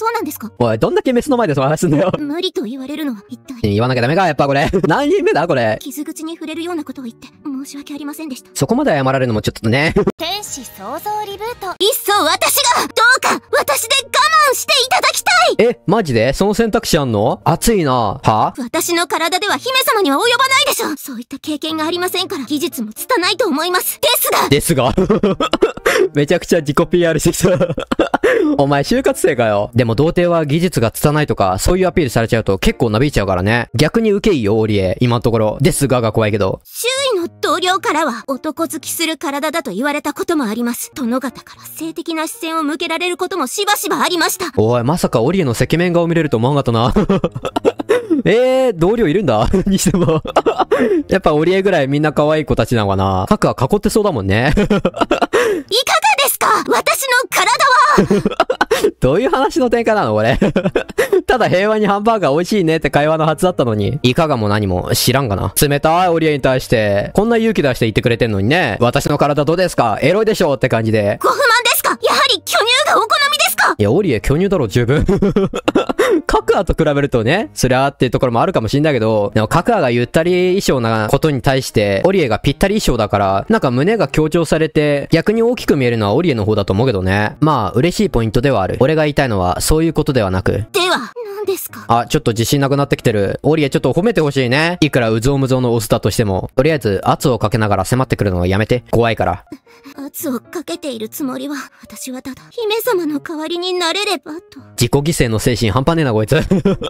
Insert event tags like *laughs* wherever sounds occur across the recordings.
そうなんですかおい、どんだけメスの前でその話すんだよ。無理と言われるのは一体。言わなきゃダメか、やっぱこれ。*laughs* 何人目だ、これ。傷口に触れるようなことを言って、申し訳ありませんでした。そこまで謝られるのもちょっとね。*laughs* 天使創造リブート。いっそ私がえ、マジでその選択肢あんの熱いな。は私の体では姫様には及ばないでしょそういった経験がありませんから、技術も拙いと思います。ですがですが *laughs* めちゃくちゃ自己 PR してきた *laughs* お前、就活生かよ。でも、童貞は技術が拙いとか、そういうアピールされちゃうと結構なびいちゃうからね。逆に受けいいよ、オリエ。今のところ。ですがが怖いけど。周囲の同僚からは、男好きする体だと言われたこともあります。殿方から性的な視線を向けられることもしばしばありました。おい、まさかオリエのの赤面顔見れると思わなかったな。*laughs* えー、同僚いるんだ *laughs* にしても *laughs* やっぱ折江ぐらいみんな可愛い子たちなのかな。核は囲ってそうだもんねいかがですか私の体はどういう話の展開なのこれ。ただ平和にハンバーガー美味しいねって会話のはずだったのに、いかがも何も知らんがな。冷たいオリエに対して、こんな勇気出して言ってくれてんのにね、私の体どうですかエロいでしょって感じで。ご不満ですかやはり巨乳いや、オリエ巨乳だろ、十分。*laughs* カクアと比べるとね、そりゃーっていうところもあるかもしんないけど、でもカクアがゆったり衣装なことに対して、オリエがぴったり衣装だから、なんか胸が強調されて、逆に大きく見えるのはオリエの方だと思うけどね。まあ、嬉しいポイントではある。俺が言いたいのは、そういうことではなく。では、何ですかあ、ちょっと自信なくなってきてる。オリエちょっと褒めてほしいね。いくらうぞうむぞうのオスだとしても。とりあえず、圧をかけながら迫ってくるのはやめて。怖いから。圧をかけているつもりは、私はただ、姫様の代わりになれればと。自己犠牲の精神半端ねえな、こいつ。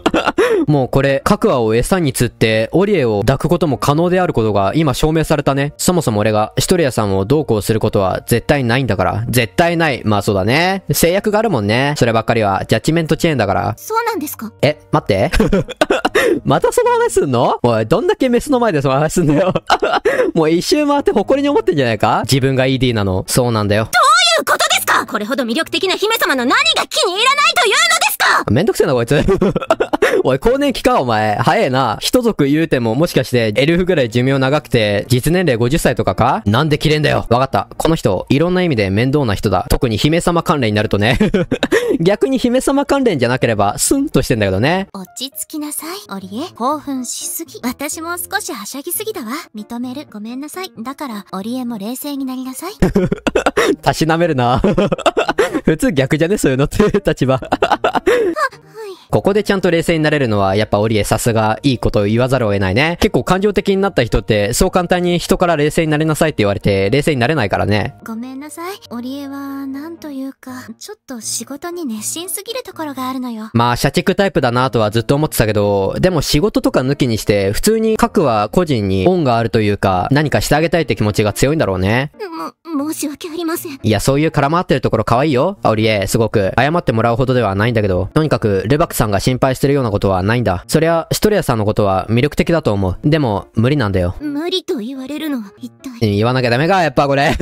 *laughs* もうこれ、各話を餌に釣って、オリエを抱くことも可能であることが今証明されたね。そもそも俺が、シトリアさんをどうこうすることは絶対ないんだから。絶対ない。まあそうだね。制約があるもんね。そればっかりは、ジャッジメントチェーンだから。そうなんですかえ、待って。*laughs* またその話すんのおい、どんだけメスの前でその話すんだよ。*laughs* もう一周回って誇りに思ってんじゃないか自分がいい 3D なの。そうなんだよ。どういうことですかこれほど魅力的な姫様の何が気に入らないというのですかめんどくせえな、こいつ。*laughs* おい、更年期か、お前。早えな。一族言うても、もしかして、エルフぐらい寿命長くて、実年齢50歳とかかなんで切れんだよ。わかった。この人、いろんな意味で面倒な人だ。特に姫様関連になるとね。*laughs* 逆に姫様関連じゃなければ、スンとしてんだけどね。落ち着きなさい、オリエ。興奮しすぎ。私も少しはしゃぎすぎだわ。認める。ごめんなさい。だから、オリエも冷静になりなさい。*laughs* たしなめるな。普通逆じゃねそういうのって立場ここでちゃんと冷静になれるのは、やっぱオリエさすがいいことを言わざるを得ないね。結構感情的になった人って、そう簡単に人から冷静になれなさいって言われて、冷静になれないからね。ごめんなさい。オリエは、なんというか、ちょっと仕事に熱心すぎるところがあるのよ。まあ、社畜タイプだなとはずっと思ってたけど、でも仕事とか抜きにして、普通に核は個人に恩があるというか、何かしてあげたいって気持ちが強いんだろうね。も、申し訳ありません。いや、そういう絡まってるところ可愛いよ。アオリエ、すごく、謝ってもらうほどではないんだけど、とにかく、ルバクさんが心配してるようなことはないんだ。そりゃ、シトリアさんのことは魅力的だと思う。でも、無理なんだよ。無理と言われるのは一体。言わなきゃダメか、やっぱこれ。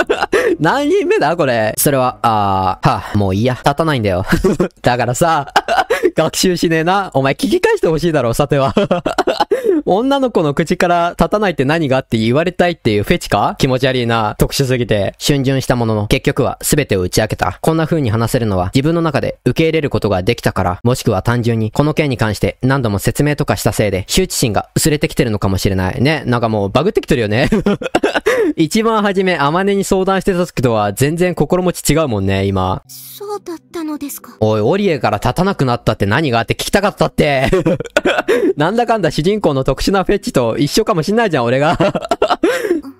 *laughs* 何人目だこれ。それは、あー、はあ、もういいや。立たないんだよ。*laughs* だからさ、*laughs* 学習しねえな。お前聞き返してほしいだろ、さては。女の子の口から立たないって何がって言われたいっていうフェチか気持ち悪いな。特殊すぎて。春巡したものの、結局は全てを打ち明けた。こんな風に話せるのは自分の中で受け入れることができたから、もしくは単純にこの件に関して何度も説明とかしたせいで、羞恥心が薄れてきてるのかもしれない。ね。なんかもうバグってきてるよね。*laughs* 一番初め、あまねに相談してた時とは全然心持ち違うもんね、今。そうだった。のですかおい、オリエから立たなくなったって何があって聞きたかったって *laughs* なんだかんだ主人公の特殊なフェッチと一緒かもしんないじゃん、俺が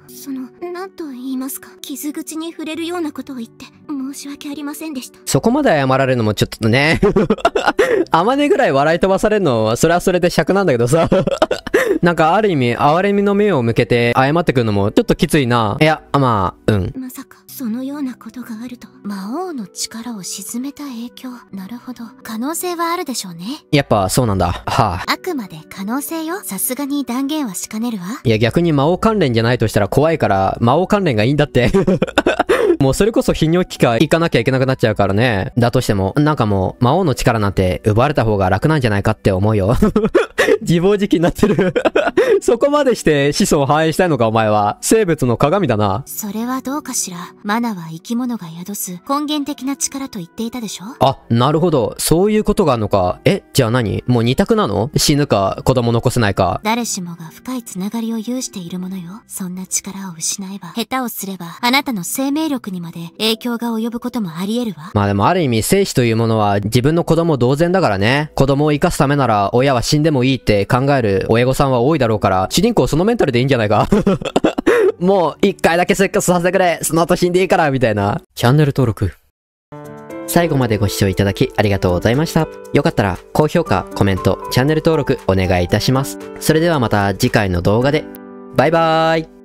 その、なんと言いますか。傷口に触れるようなことを言って、申し訳ありませんでした。そこまで謝られるのもちょっとね。*laughs* あまねぐらい笑い飛ばされるの、それはそれで尺なんだけどさ。*laughs* なんかある意味、哀れみの目を向けて謝ってくるのもちょっときついな。いや、まあ、うん。まさか。そのようなことがあると魔王の力を沈めた影響なるほど可能性はあるでしょうねやっぱそうなんだはああくまで可能性よさすがに断言はしかねるわいや逆に魔王関連じゃないとしたら怖いから魔王関連がいいんだって *laughs* もうそれこそ泌尿器科行かなきゃいけなくなっちゃうからね。だとしても、なんかもう、魔王の力なんて奪われた方が楽なんじゃないかって思うよ。*laughs* 自暴自棄になってる *laughs* そこまでして子孫を反映したいのかお前は。生物の鏡だな。それはどうかしら。マナは生き物が宿す根源的な力と言っていたでしょあ、なるほど。そういうことがあるのか。え、じゃあ何もう二択なの死ぬか子供残せないか。誰しもが深いつながりを有しているものよ。そんな力を失えば、下手をすれば、あなたの生命力にまで影響が及ぶこともあり得るわ。まあでもある意味生死というものは自分の子供同然だからね。子供を生かすためなら親は死んでもいいって考える親御さんは多いだろうかから、主人公そのメンタルでいいんじゃないか *laughs* もう、一回だけセックスさせてくれその後死んでいいからみたいな。チャンネル登録。最後までご視聴いただきありがとうございました。よかったら高評価、コメント、チャンネル登録お願いいたします。それではまた次回の動画で。バイバーイ